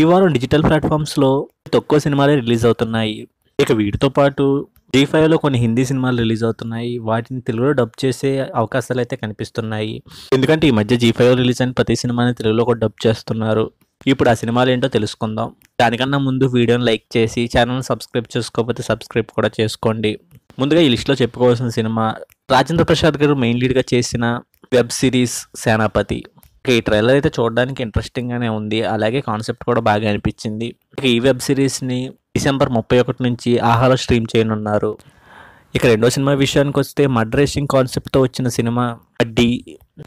ఈ వారం డిజిటల్ ప్లాట్ఫామ్స్లో తక్కువ సినిమాలే రిలీజ్ అవుతున్నాయి ఇక వీటితో పాటు జీ ఫైవ్లో కొన్ని హిందీ సినిమాలు రిలీజ్ అవుతున్నాయి వాటిని తెలుగులో డబ్ చేసే అవకాశాలు అయితే కనిపిస్తున్నాయి ఎందుకంటే ఈ మధ్య జీ ఫైవ్ రిలీజ్ అయిన ప్రతి సినిమాని తెలుగులో కూడా డబ్ చేస్తున్నారు ఇప్పుడు ఆ సినిమాలు ఏంటో తెలుసుకుందాం దానికన్నా ముందు వీడియోని లైక్ చేసి ఛానల్ సబ్స్క్రైబ్ చేసుకోకపోతే సబ్స్క్రైబ్ కూడా చేసుకోండి ముందుగా ఈ లిస్ట్లో చెప్పుకోవాల్సిన సినిమా రాజేంద్ర ప్రసాద్ గారు మెయిన్ లీడ్గా చేసిన వెబ్ సిరీస్ సేనాపతి ఓకే ఈ ట్రైలర్ అయితే చూడడానికి ఇంట్రెస్టింగ్గానే ఉంది అలాగే కాన్సెప్ట్ కూడా బాగా అనిపించింది ఇక ఈ వెబ్ సిరీస్ని డిసెంబర్ ముప్పై ఒకటి నుంచి ఆహార స్ట్రీమ్ చేయనున్నారు ఇక రెండో సినిమా విషయానికి వస్తే మడ్ రేసింగ్ కాన్సెప్ట్తో వచ్చిన సినిమా డి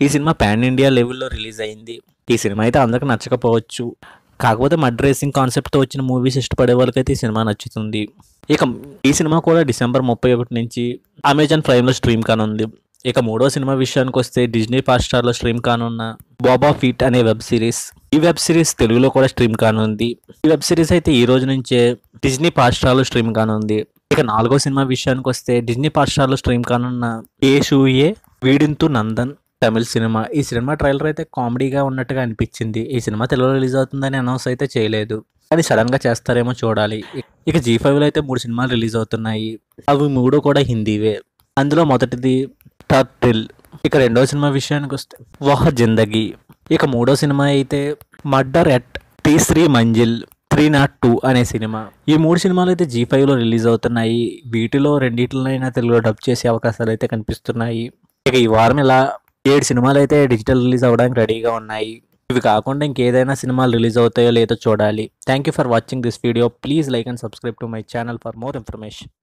ఈ సినిమా పాన్ ఇండియా లెవెల్లో రిలీజ్ అయింది ఈ సినిమా అయితే అందరికి నచ్చకపోవచ్చు కాకపోతే మడ్ రేసింగ్ కాన్సెప్ట్తో వచ్చిన మూవీస్ ఇష్టపడే వాళ్ళకైతే ఈ సినిమా నచ్చుతుంది ఇక ఈ సినిమా కూడా డిసెంబర్ ముప్పై ఒకటి నుంచి అమెజాన్ ప్రైమ్లో స్ట్రీమ్ కానుంది ఇక మూడో సినిమా విషయానికి వస్తే డిజ్నీ స్టార్ లో స్ట్రీమ్ కానున్న బాబా ఫీట్ అనే వెబ్ సిరీస్ ఈ వెబ్ సిరీస్ తెలుగులో కూడా స్ట్రీమ్ కానుంది ఈ వెబ్ సిరీస్ అయితే ఈ రోజు నుంచే డిజ్నీ స్టార్ లో స్ట్రీమ్ కానుంది ఇక నాలుగో సినిమా విషయానికి వస్తే డిజ్నీ స్టార్ లో స్ట్రీమ్ కానున్న ఏ షూ ఏ వీడింతు నందన్ తమిళ సినిమా ఈ సినిమా ట్రైలర్ అయితే కామెడీగా ఉన్నట్టుగా అనిపించింది ఈ సినిమా తెలుగులో రిలీజ్ అవుతుందని అనౌన్స్ అయితే చేయలేదు కానీ సడన్గా చేస్తారేమో చూడాలి ఇక జీ ఫైవ్లో అయితే మూడు సినిమాలు రిలీజ్ అవుతున్నాయి అవి మూడు కూడా హిందీవే అందులో మొదటిది టర్టిల్ ఇక రెండో సినిమా విషయానికి వస్తే వాహ్ జిందగీ ఇక మూడో సినిమా అయితే murder at Teesri Manzil three nought two అనే సినిమా ఈ మూడు సినిమాలు అయితే జీ ఫైవ్లో రిలీజ్ అవుతున్నాయి వీటిలో రెండింటినైనా తెలుగులో డబ్ చేసే అవకాశాలు అయితే కనిపిస్తున్నాయి ఇక ఈ వారం ఇలా ఏడు సినిమాలు అయితే డిజిటల్ రిలీజ్ అవ్వడానికి రెడీగా ఉన్నాయి ఇవి కాకుండా ఇంకేదైనా సినిమాలు రిలీజ్ అవుతాయో లేదో చూడాలి thank you for watching this video please like and subscribe to my channel for more information